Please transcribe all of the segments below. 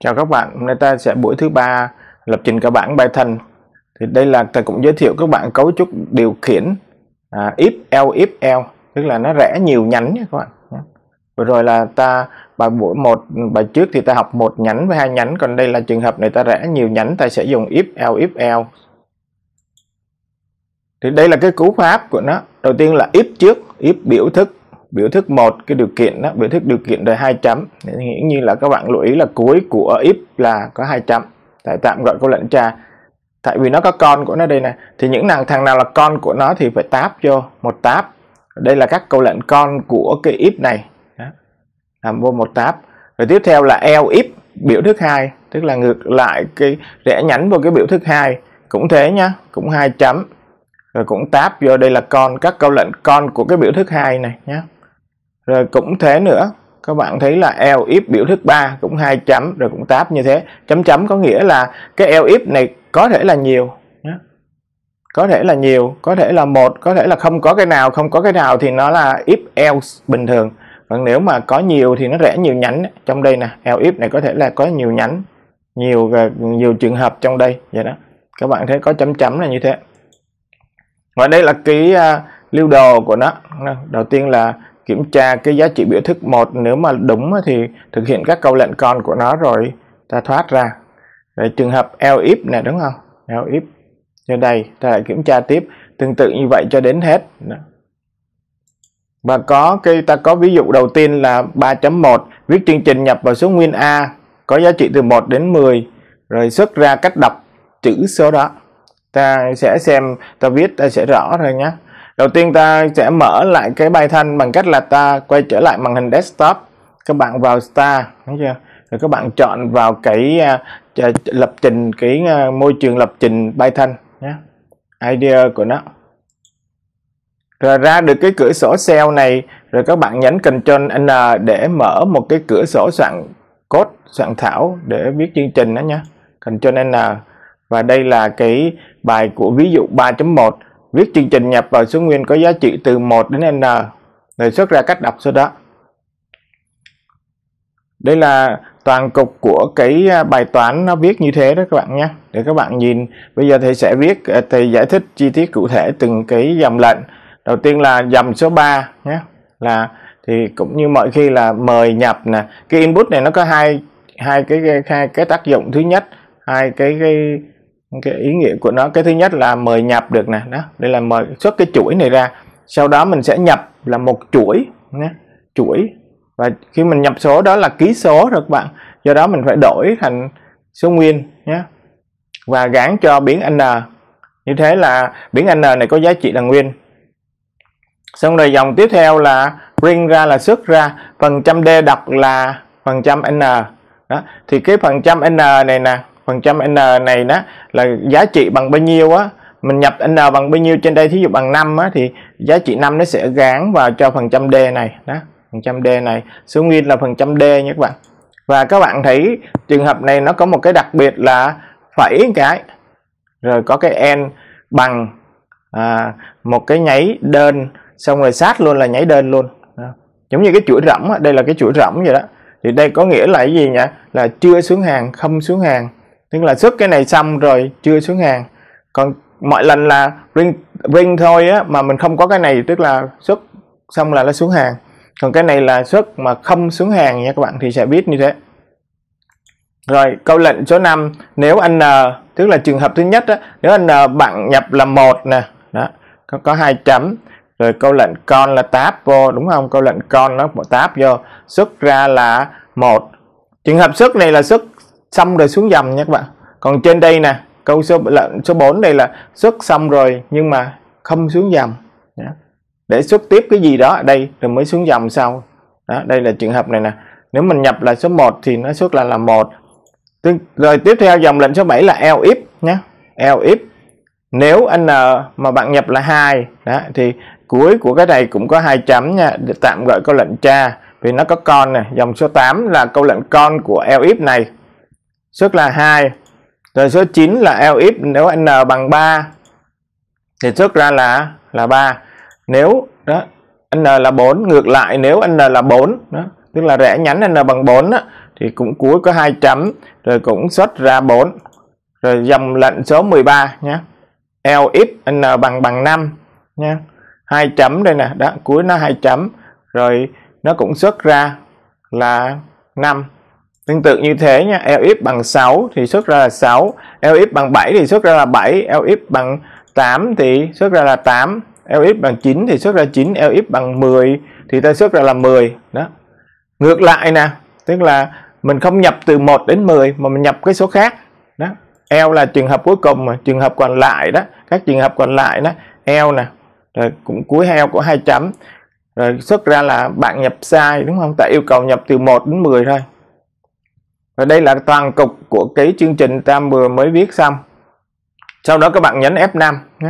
Chào các bạn, hôm nay ta sẽ buổi thứ ba lập trình cả bảng Python. Thì đây là ta cũng giới thiệu các bạn cấu trúc điều khiển à, if else if else tức là nó rẽ nhiều nhánh các bạn. Vừa rồi là ta bài buổi một bài trước thì ta học một nhánh với hai nhánh còn đây là trường hợp này ta rẽ nhiều nhánh ta sẽ dùng if else if else. Thì đây là cái cú pháp của nó. Đầu tiên là if trước, if biểu thức biểu thức một cái điều kiện đó biểu thức điều kiện rồi hai chấm hiển nhiên là các bạn lưu ý là cuối của if là có hai chấm tại tạm gọi câu lệnh tra tại vì nó có con của nó đây nè thì những nàng thằng nào là con của nó thì phải tab vô một tab đây là các câu lệnh con của cái if này đó. làm vô một tab rồi tiếp theo là eo if biểu thức hai tức là ngược lại cái rẽ nhánh vào cái biểu thức hai cũng thế nhá cũng hai chấm rồi cũng tab vô đây là con các câu lệnh con của cái biểu thức hai này nhé rồi cũng thế nữa các bạn thấy là L if biểu thức 3 cũng hai chấm rồi cũng tab như thế chấm chấm có nghĩa là cái L if này có thể là nhiều có thể là nhiều có thể là một có thể là không có cái nào không có cái nào thì nó là if else bình thường còn nếu mà có nhiều thì nó rẽ nhiều nhánh trong đây nè L if này có thể là có nhiều nhánh nhiều nhiều trường hợp trong đây vậy đó các bạn thấy có chấm chấm là như thế và đây là cái uh, à, lưu đồ của nó đầu tiên là kiểm tra cái giá trị biểu thức một nếu mà đúng thì thực hiện các câu lệnh con của nó rồi ta thoát ra Rồi trường hợp L if này đúng không L if trên đây ta lại kiểm tra tiếp tương tự như vậy cho đến hết và có cái ta có ví dụ đầu tiên là 3.1 viết chương trình nhập vào số nguyên A có giá trị từ 1 đến 10 rồi xuất ra cách đọc chữ số đó ta sẽ xem ta viết ta sẽ rõ rồi nhé đầu tiên ta sẽ mở lại cái bài thanh bằng cách là ta quay trở lại màn hình desktop các bạn vào start đúng chưa rồi các bạn chọn vào cái uh, lập trình cái uh, môi trường lập trình Python nhé idea của nó rồi ra được cái cửa sổ cell này rồi các bạn nhấn Ctrl N để mở một cái cửa sổ soạn code soạn thảo để viết chương trình đó nhé Ctrl N và đây là cái bài của ví dụ 3.1 Viết chương trình nhập vào số nguyên có giá trị từ 1 đến N, rồi xuất ra cách đọc số đó. Đây là toàn cục của cái à, bài toán nó viết như thế đó các bạn nhé. Để các bạn nhìn, bây giờ thầy sẽ viết, à, thầy giải thích chi tiết cụ thể từng cái dòng lệnh. Đầu tiên là dòng số 3 nhé, là thì cũng như mọi khi là mời nhập nè. Cái input này nó có hai hai cái hai cái tác dụng thứ nhất, hai cái cái cái ý nghĩa của nó cái thứ nhất là mời nhập được nè đó đây là mời xuất cái chuỗi này ra sau đó mình sẽ nhập là một chuỗi nha chuỗi và khi mình nhập số đó là ký số rồi các bạn do đó mình phải đổi thành số nguyên nhé và gán cho biến n như thế là biến n này có giá trị là nguyên xong rồi dòng tiếp theo là ring ra là xuất ra phần trăm d đọc là phần trăm n đó thì cái phần trăm n này nè phần trăm n này đó là giá trị bằng bao nhiêu á mình nhập n bằng bao nhiêu trên đây thí dụ bằng 5 á thì giá trị 5 nó sẽ gán vào cho phần trăm d này đó phần trăm d này số nguyên là phần trăm d nha các bạn và các bạn thấy trường hợp này nó có một cái đặc biệt là phẩy cái rồi có cái n bằng à, một cái nháy đơn xong rồi sát luôn là nháy đơn luôn đó. giống như cái chuỗi rỗng đây là cái chuỗi rỗng vậy đó thì đây có nghĩa là cái gì nhỉ là chưa xuống hàng không xuống hàng nhưng là xuất cái này xong rồi chưa xuống hàng còn mọi lần là ring ring thôi á mà mình không có cái này tức là xuất xong là nó xuống hàng còn cái này là xuất mà không xuống hàng nha các bạn thì sẽ biết như thế rồi câu lệnh số 5 nếu n tức là trường hợp thứ nhất á, nếu n bạn nhập là một nè đó có, có hai chấm rồi câu lệnh con là tab vô đúng không câu lệnh con nó tab vô xuất ra là một trường hợp xuất này là xuất xong rồi xuống dầm nha các bạn còn trên đây nè câu số là số 4 đây là xuất xong rồi nhưng mà không xuống dầm để xuất tiếp cái gì đó ở đây rồi mới xuống dầm sau đó đây là trường hợp này nè nếu mình nhập là số 1 thì nó xuất là là một rồi tiếp theo dòng lệnh số 7 là L if nhé L if nếu n mà bạn nhập là hai đó thì cuối của cái này cũng có hai chấm nha tạm gọi câu lệnh cha vì nó có con nè. dòng số 8 là câu lệnh con của L if này sức là 2 rồi số 9 là LX nếu n bằng 3 thì xuất ra là là 3 nếu đó n là 4 ngược lại nếu n là 4 đó tức là rẽ nhánh n bằng 4 đó, thì cũng cuối có hai chấm rồi cũng xuất ra 4 rồi dòng lệnh số 13 nhé LX n bằng bằng 5 nha hai chấm đây nè đó cuối nó hai chấm rồi nó cũng xuất ra là 5 Tương tự như thế nha, LX bằng 6 thì xuất ra là 6, LX bằng 7 thì xuất ra là 7, LX bằng 8 thì xuất ra là 8, LX bằng 9 thì xuất ra 9, LX bằng 10 thì ta xuất ra là 10. Đó. Ngược lại nè, tức là mình không nhập từ 1 đến 10 mà mình nhập cái số khác. Đó. L là trường hợp cuối cùng mà, trường hợp còn lại đó, các trường hợp còn lại đó, L nè, rồi cũng cuối heo của hai chấm rồi xuất ra là bạn nhập sai đúng không ta yêu cầu nhập từ 1 đến 10 thôi và đây là toàn cục của cái chương trình ta vừa mới viết xong. Sau đó các bạn nhấn F5 nhé.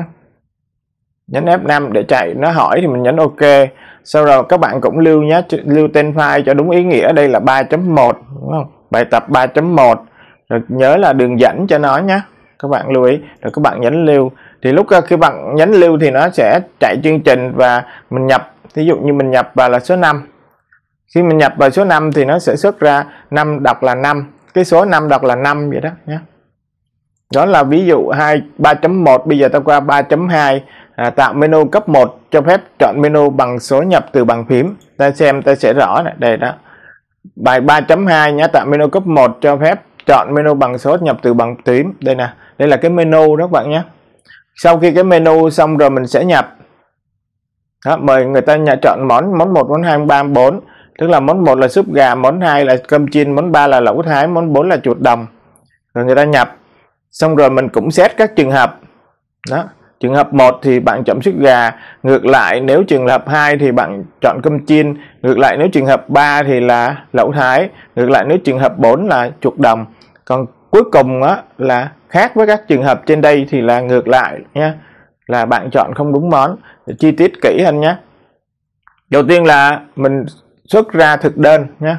Nhấn F5 để chạy nó hỏi thì mình nhấn OK. Sau đó các bạn cũng lưu nhé, lưu tên file cho đúng ý nghĩa. Đây là 3.1 đúng không? Bài tập 3.1. Rồi nhớ là đường dẫn cho nó nhé. Các bạn lưu ý rồi các bạn nhấn lưu. Thì lúc ờ, khi bạn nhấn lưu thì nó sẽ chạy chương trình và mình nhập. Ví dụ như mình nhập vào là số 5 khi mình nhập vào số 5 thì nó sẽ xuất ra 5 đọc là 5 cái số 5 đọc là 5 vậy đó nhé đó là ví dụ 2 3.1 bây giờ ta qua 3.2 à, tạo menu cấp 1 cho phép chọn menu bằng số nhập từ bàn phím ta xem ta sẽ rõ này đây đó bài 3.2 nhé tạo menu cấp 1 cho phép chọn menu bằng số nhập từ bàn phím đây nè đây là cái menu đó các bạn nhé sau khi cái menu xong rồi mình sẽ nhập đó, mời người ta nhà chọn món món 1 món 2 món 3 món 4 tức là món một là súp gà món hai là cơm chiên món ba là lẩu thái món bốn là chuột đồng rồi người ta nhập xong rồi mình cũng xét các trường hợp đó trường hợp 1 thì bạn chọn súp gà ngược lại nếu trường hợp 2 thì bạn chọn cơm chiên ngược lại nếu trường hợp 3 thì là lẩu thái ngược lại nếu trường hợp 4 là chuột đồng còn cuối cùng á, là khác với các trường hợp trên đây thì là ngược lại nha là bạn chọn không đúng món chi tiết kỹ hơn nhé đầu tiên là mình xuất ra thực đơn nhé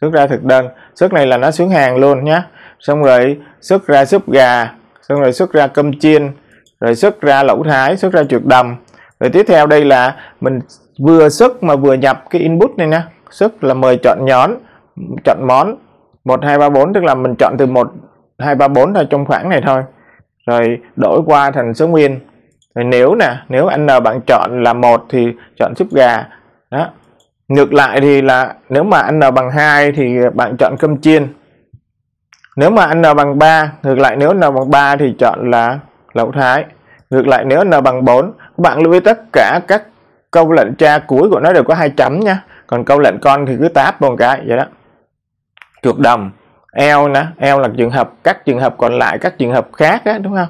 xuất ra thực đơn xuất này là nó xuống hàng luôn nhé xong rồi xuất ra súp gà xong rồi xuất ra cơm chiên rồi xuất ra lẩu thái xuất ra chuột đầm rồi tiếp theo đây là mình vừa xuất mà vừa nhập cái input này nhé xuất là mời chọn nhóm chọn món 1 2 3 4 tức là mình chọn từ 1 2 3 4 thôi trong khoảng này thôi rồi đổi qua thành số nguyên rồi nếu nè nếu n bạn chọn là một thì chọn súp gà đó ngược lại thì là nếu mà n bằng 2 thì bạn chọn cơm chiên nếu mà n bằng 3 ngược lại nếu n bằng 3 thì chọn là lẩu thái ngược lại nếu n bằng 4 các bạn lưu ý tất cả các câu lệnh tra cuối của nó đều có hai chấm nha còn câu lệnh con thì cứ táp một cái vậy đó chuột đồng eo nè eo là trường hợp các trường hợp còn lại các trường hợp khác á đúng không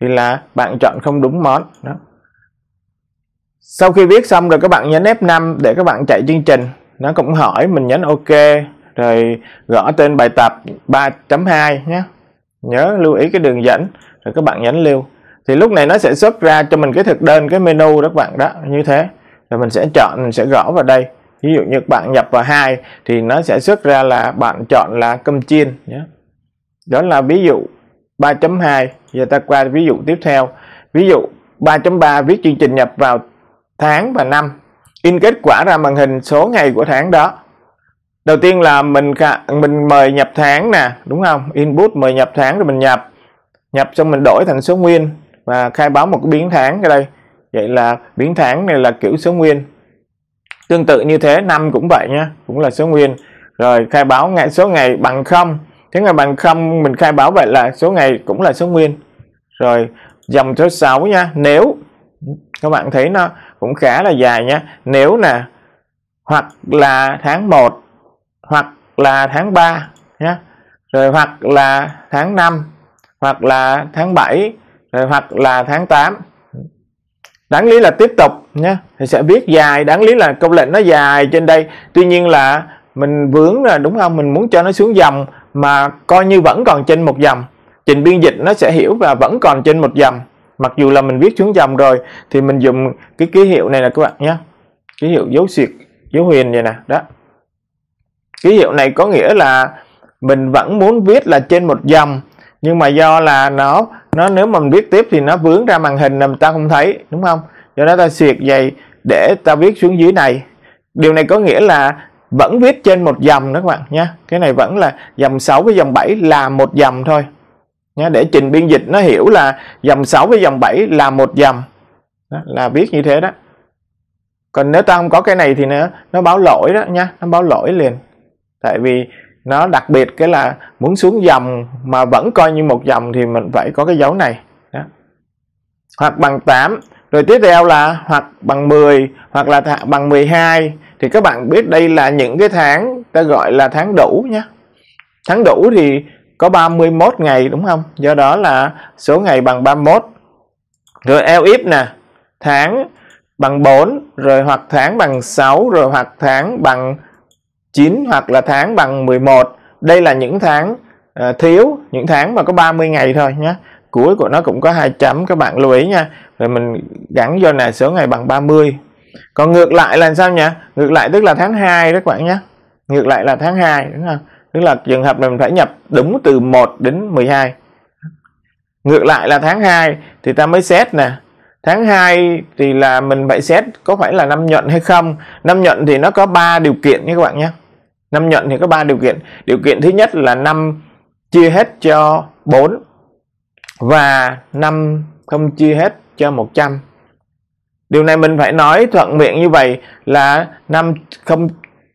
thì là bạn chọn không đúng món đó sau khi viết xong rồi các bạn nhấn F5 để các bạn chạy chương trình nó cũng hỏi mình nhấn OK rồi gõ tên bài tập 3.2 nhé nhớ lưu ý cái đường dẫn rồi các bạn nhấn lưu thì lúc này nó sẽ xuất ra cho mình cái thực đơn cái menu đó các bạn đó như thế rồi mình sẽ chọn mình sẽ gõ vào đây ví dụ như bạn nhập vào hai thì nó sẽ xuất ra là bạn chọn là cơm chiên nhé đó là ví dụ 3.2 giờ ta qua ví dụ tiếp theo ví dụ 3.3 viết chương trình nhập vào tháng và năm in kết quả ra màn hình số ngày của tháng đó đầu tiên là mình mình mời nhập tháng nè đúng không input mời nhập tháng rồi mình nhập nhập xong mình đổi thành số nguyên và khai báo một cái biến tháng ở đây vậy là biến tháng này là kiểu số nguyên tương tự như thế năm cũng vậy nhé cũng là số nguyên rồi khai báo ngày số ngày bằng không thế ngày bằng không mình khai báo vậy là số ngày cũng là số nguyên rồi dòng số 6 nha nếu các bạn thấy nó cũng khá là dài nhé nếu nè hoặc là tháng 1 hoặc là tháng 3 nhé rồi hoặc là tháng 5 hoặc là tháng 7 rồi hoặc là tháng 8 đáng lý là tiếp tục nhé thì sẽ viết dài đáng lý là câu lệnh nó dài trên đây tuy nhiên là mình vướng là đúng không mình muốn cho nó xuống dòng mà coi như vẫn còn trên một dòng trình biên dịch nó sẽ hiểu và vẫn còn trên một dòng mặc dù là mình viết xuống dòng rồi thì mình dùng cái ký hiệu này là các bạn nhé ký hiệu dấu xuyệt dấu huyền vậy nè đó ký hiệu này có nghĩa là mình vẫn muốn viết là trên một dòng nhưng mà do là nó nó nếu mà mình viết tiếp thì nó vướng ra màn hình là ta không thấy đúng không do đó ta xuyệt vậy để ta viết xuống dưới này điều này có nghĩa là vẫn viết trên một dòng đó các bạn nhé cái này vẫn là dòng 6 với dòng 7 là một dòng thôi nhé để trình biên dịch nó hiểu là dòng 6 với dòng 7 là một dòng đó, là viết như thế đó còn nếu ta không có cái này thì nó nó báo lỗi đó nha nó báo lỗi liền tại vì nó đặc biệt cái là muốn xuống dòng mà vẫn coi như một dòng thì mình phải có cái dấu này đó. hoặc bằng 8 rồi tiếp theo là hoặc bằng 10 hoặc là th- bằng 12 thì các bạn biết đây là những cái tháng ta gọi là tháng đủ nhé tháng đủ thì có 31 ngày đúng không do đó là số ngày bằng 31 rồi eo if nè tháng bằng 4 rồi hoặc tháng bằng 6 rồi hoặc tháng bằng 9 hoặc là tháng bằng 11 đây là những tháng uh, thiếu những tháng mà có 30 ngày thôi nhé cuối của nó cũng có hai chấm các bạn lưu ý nha rồi mình gắn vô này số ngày bằng 30 còn ngược lại là sao nhỉ ngược lại tức là tháng 2 đó các bạn nhé ngược lại là tháng 2 đúng không tức là trường hợp này mình phải nhập đúng từ 1 đến 12 ngược lại là tháng 2 thì ta mới xét nè tháng 2 thì là mình phải xét có phải là năm nhuận hay không năm nhuận thì nó có 3 điều kiện nha các bạn nhé năm nhuận thì có 3 điều kiện điều kiện thứ nhất là năm chia hết cho 4 và năm không chia hết cho 100 điều này mình phải nói thuận miệng như vậy là năm không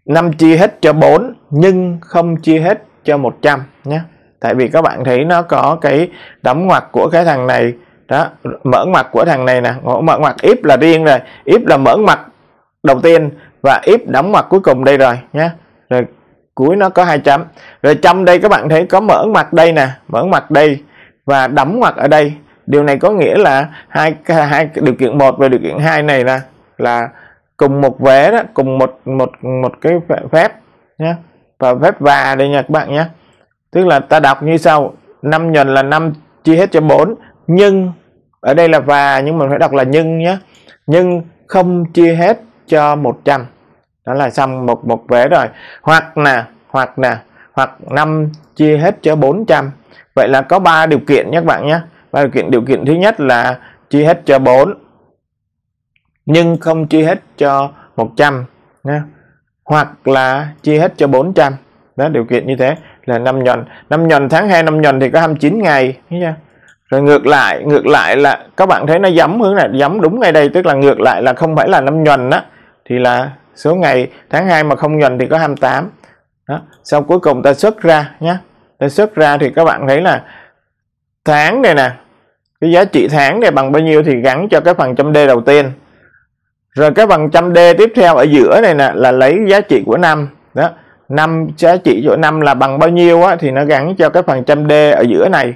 5 chia hết cho 4 nhưng không chia hết cho 100 nhé tại vì các bạn thấy nó có cái đóng ngoặc của cái thằng này đó mở ngoặc của thằng này nè mở ngoặc if là riêng rồi if là mở ngoặc đầu tiên và if đóng ngoặc cuối cùng đây rồi nhé rồi cuối nó có hai chấm rồi trong đây các bạn thấy có mở ngoặc đây nè mở ngoặc đây và đóng ngoặc ở đây điều này có nghĩa là hai hai điều kiện một và điều kiện hai này nè là cùng một vé đó cùng một một một cái phép nhé và phép và đây nha các bạn nhé tức là ta đọc như sau năm nhuần là năm chia hết cho 4 nhưng ở đây là và nhưng mình phải đọc là nhưng nhé nhưng không chia hết cho 100 đó là xong một một vé rồi hoặc nè hoặc nè hoặc năm chia hết cho 400 vậy là có ba điều kiện nhé các bạn nhé ba điều kiện điều kiện thứ nhất là chia hết cho 4 nhưng không chia hết cho 100 nha hoặc là chia hết cho 400 đó điều kiện như thế là năm nhuận năm nhuận tháng 2 năm nhuận thì có 29 ngày nha rồi ngược lại ngược lại là các bạn thấy nó giống hướng này giống đúng ngay đây tức là ngược lại là không phải là năm nhuận đó thì là số ngày tháng 2 mà không nhuận thì có 28 đó sau cuối cùng ta xuất ra nhé ta xuất ra thì các bạn thấy là tháng này nè cái giá trị tháng này bằng bao nhiêu thì gắn cho cái phần trăm D đầu tiên rồi cái bằng trăm d tiếp theo ở giữa này nè là lấy giá trị của năm đó năm giá trị chỗ năm là bằng bao nhiêu á, thì nó gắn cho cái phần trăm d ở giữa này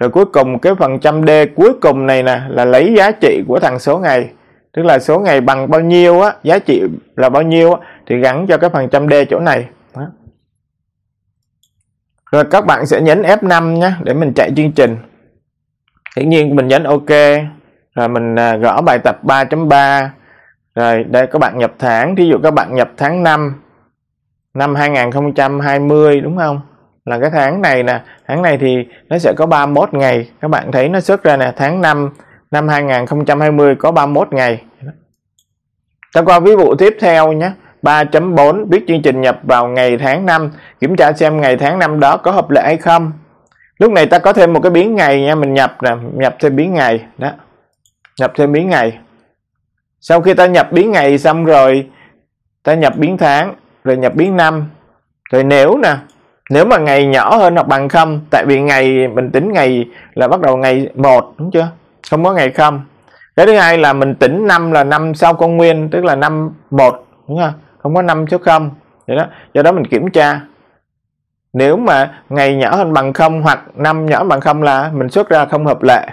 rồi cuối cùng cái phần trăm d cuối cùng này nè là lấy giá trị của thằng số ngày tức là số ngày bằng bao nhiêu á giá trị là bao nhiêu á, thì gắn cho cái phần trăm d chỗ này đó. rồi các bạn sẽ nhấn F5 nhé để mình chạy chương trình hiển nhiên mình nhấn OK rồi mình à, gõ bài tập 3.3 rồi đây các bạn nhập tháng, thí dụ các bạn nhập tháng 5 năm 2020 đúng không? Là cái tháng này nè, tháng này thì nó sẽ có 31 ngày. Các bạn thấy nó xuất ra nè, tháng 5 năm 2020 có 31 ngày. Ta qua ví dụ tiếp theo nhé. 3.4 viết chương trình nhập vào ngày tháng năm kiểm tra xem ngày tháng năm đó có hợp lệ hay không. Lúc này ta có thêm một cái biến ngày nha, mình nhập nè, nhập thêm biến ngày đó. Nhập thêm biến ngày sau khi ta nhập biến ngày xong rồi ta nhập biến tháng rồi nhập biến năm rồi nếu nè nếu mà ngày nhỏ hơn hoặc bằng không tại vì ngày mình tính ngày là bắt đầu ngày một đúng chưa không có ngày không cái thứ hai là mình tính năm là năm sau công nguyên tức là năm một đúng không không có năm số không vậy đó do đó mình kiểm tra nếu mà ngày nhỏ hơn bằng không hoặc năm nhỏ bằng không là mình xuất ra không hợp lệ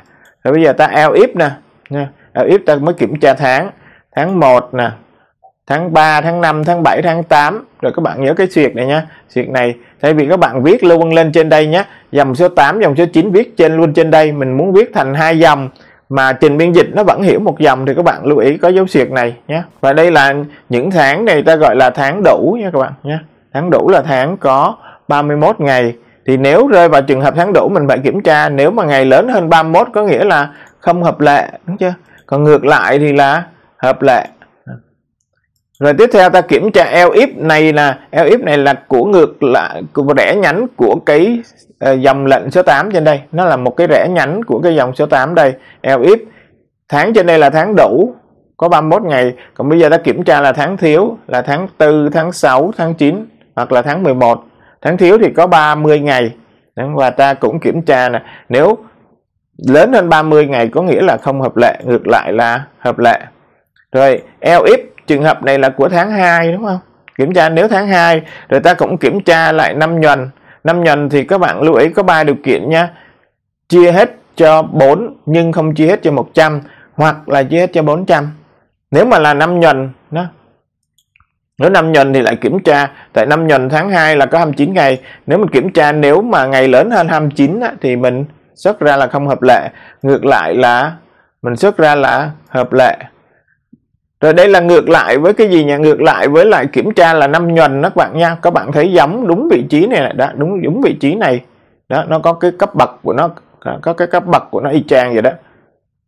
rồi bây giờ ta eo if nè đạo ờ, ta mới kiểm tra tháng tháng 1 nè tháng 3 tháng 5 tháng 7 tháng 8 rồi các bạn nhớ cái xuyệt này nhá xuyệt này thay vì các bạn viết luôn lên trên đây nhé dòng số 8 dòng số 9 viết trên luôn trên đây mình muốn viết thành hai dòng mà trình biên dịch nó vẫn hiểu một dòng thì các bạn lưu ý có dấu xuyệt này nhé và đây là những tháng này ta gọi là tháng đủ nha các bạn nhé tháng đủ là tháng có 31 ngày thì nếu rơi vào trường hợp tháng đủ mình phải kiểm tra nếu mà ngày lớn hơn 31 có nghĩa là không hợp lệ đúng chưa còn ngược lại thì là hợp lệ rồi tiếp theo ta kiểm tra eo if này là eo if này là của ngược lại của rẽ nhánh của cái ờ, dòng lệnh số 8 trên đây nó là một cái rẽ nhánh của cái dòng số 8 đây eo if tháng trên đây là tháng đủ có 31 ngày còn bây giờ ta kiểm tra là tháng thiếu là tháng 4 tháng 6 tháng 9 hoặc là tháng 11 tháng thiếu thì có 30 ngày và ta cũng kiểm tra nè nếu lớn hơn 30 ngày có nghĩa là không hợp lệ ngược lại là hợp lệ rồi Eo LF trường hợp này là của tháng 2 đúng không kiểm tra nếu tháng 2 rồi ta cũng kiểm tra lại năm nhuần năm nhuần thì các bạn lưu ý có ba điều kiện nha chia hết cho 4 nhưng không chia hết cho 100 hoặc là chia hết cho 400 nếu mà là năm nhuần đó nếu năm nhuần thì lại kiểm tra tại năm nhuần tháng 2 là có 29 ngày nếu mình kiểm tra nếu mà ngày lớn hơn 29 á, thì mình xuất ra là không hợp lệ ngược lại là mình xuất ra là hợp lệ rồi đây là ngược lại với cái gì nhỉ ngược lại với lại kiểm tra là năm nhuần đó các bạn nha các bạn thấy giống đúng vị trí này đã đúng đúng vị trí này đó nó có cái cấp bậc của nó có cái cấp bậc của nó y chang vậy đó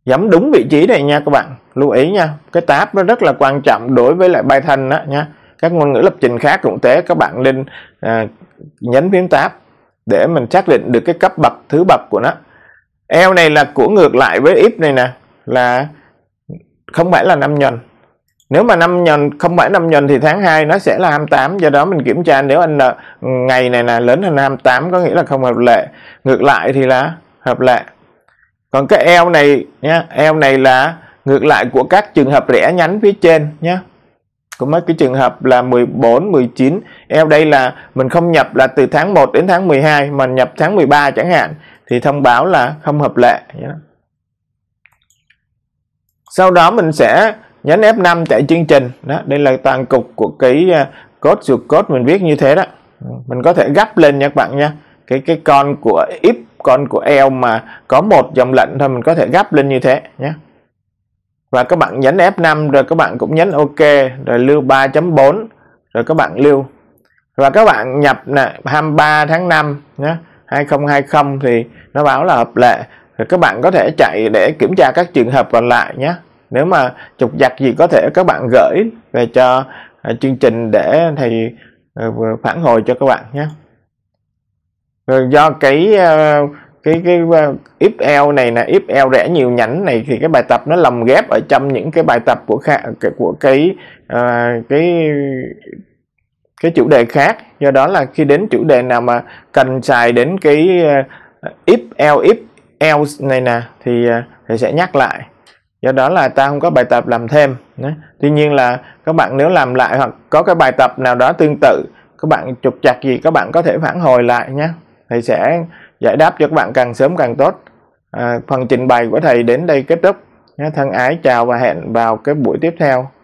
giẫm đúng vị trí này nha các bạn lưu ý nha cái tab nó rất là quan trọng đối với lại bài Python đó nha các ngôn ngữ lập trình khác cũng thế các bạn nên à, nhấn phím tab để mình xác định được cái cấp bậc thứ bậc của nó eo này là của ngược lại với if này nè là không phải là năm nhuần nếu mà năm nhuần không phải năm nhuần thì tháng 2 nó sẽ là 28 do đó mình kiểm tra nếu anh ngày này là lớn hơn 28 có nghĩa là không hợp lệ ngược lại thì là hợp lệ còn cái eo này nha, eo này là ngược lại của các trường hợp rẽ nhánh phía trên nhé có mấy cái trường hợp là 14 19 em đây là mình không nhập là từ tháng 1 đến tháng 12 mà nhập tháng 13 chẳng hạn thì thông báo là không hợp lệ dạ. sau đó mình sẽ nhấn F5 chạy chương trình đó đây là toàn cục của cái à, code ruột code mình viết như thế đó mình có thể gấp lên nha các bạn nha cái cái con của if con của L mà có một dòng lệnh thôi mình có thể gấp lên như thế nhé và các bạn nhấn F5 rồi các bạn cũng nhấn OK rồi lưu 3.4 rồi các bạn lưu và các bạn nhập là 23 tháng 5 nhé 2020 thì nó báo là hợp lệ rồi các bạn có thể chạy để kiểm tra các trường hợp còn lại nhé nếu mà trục giặc gì có thể các bạn gửi về cho à, chương trình để thầy ờ, phản hồi cho các bạn nhé rồi do cái ờ, cái cái XL ờ, này là XL rẻ nhiều nhánh này thì cái bài tập nó lồng ghép ở trong những cái bài tập của khác của cái à, cái cái chủ đề khác do đó là khi đến chủ đề nào mà cần xài đến cái XL ờ, XL này nè thì thì sẽ nhắc lại do đó là ta không có bài tập làm thêm Đấy. tuy nhiên là các bạn nếu làm lại hoặc có cái bài tập nào đó tương tự các bạn trục chặt gì các bạn có thể phản hồi lại nhé thì sẽ giải đáp cho các bạn càng sớm càng tốt à, phần trình bày của thầy đến đây kết thúc thân ái chào và hẹn vào cái buổi tiếp theo